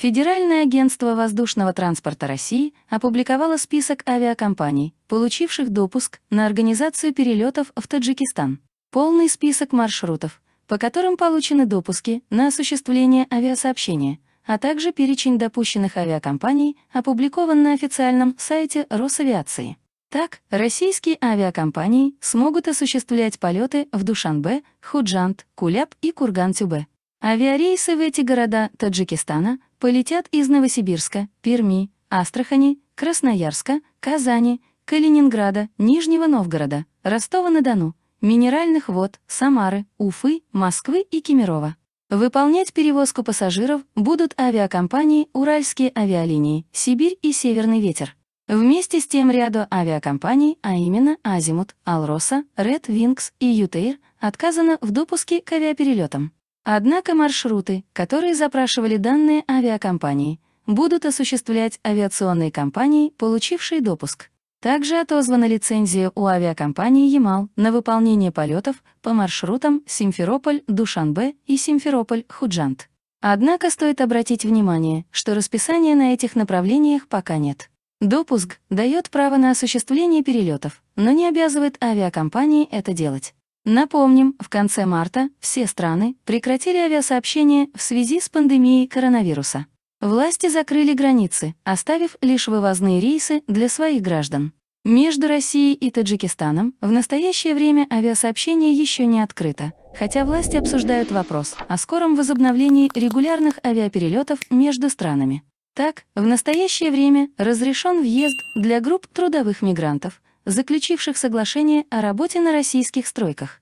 Федеральное агентство воздушного транспорта России опубликовало список авиакомпаний, получивших допуск на организацию перелетов в Таджикистан. Полный список маршрутов, по которым получены допуски на осуществление авиасообщения, а также перечень допущенных авиакомпаний опубликован на официальном сайте Росавиации. Так, российские авиакомпании смогут осуществлять полеты в Душанбе, Худжант, Куляб и Курган-Тюбе. Авиарейсы в эти города Таджикистана полетят из Новосибирска, Перми, Астрахани, Красноярска, Казани, Калининграда, Нижнего Новгорода, Ростова-на-Дону, Минеральных вод, Самары, Уфы, Москвы и Кемерова. Выполнять перевозку пассажиров будут авиакомпании «Уральские авиалинии», «Сибирь» и «Северный ветер». Вместе с тем ряду авиакомпаний, а именно «Азимут», «Алроса», «Ред Винкс» и «Ютейр», отказано в допуске к авиаперелетам. Однако маршруты, которые запрашивали данные авиакомпании, будут осуществлять авиационные компании, получившие допуск. Также отозвана лицензия у авиакомпании «Ямал» на выполнение полетов по маршрутам Симферополь-Душанбе и Симферополь-Худжант. Однако стоит обратить внимание, что расписания на этих направлениях пока нет. Допуск дает право на осуществление перелетов, но не обязывает авиакомпании это делать. Напомним, в конце марта все страны прекратили авиасообщение в связи с пандемией коронавируса. Власти закрыли границы, оставив лишь вывозные рейсы для своих граждан. Между Россией и Таджикистаном в настоящее время авиасообщение еще не открыто, хотя власти обсуждают вопрос о скором возобновлении регулярных авиаперелетов между странами. Так, в настоящее время разрешен въезд для групп трудовых мигрантов – заключивших соглашение о работе на российских стройках.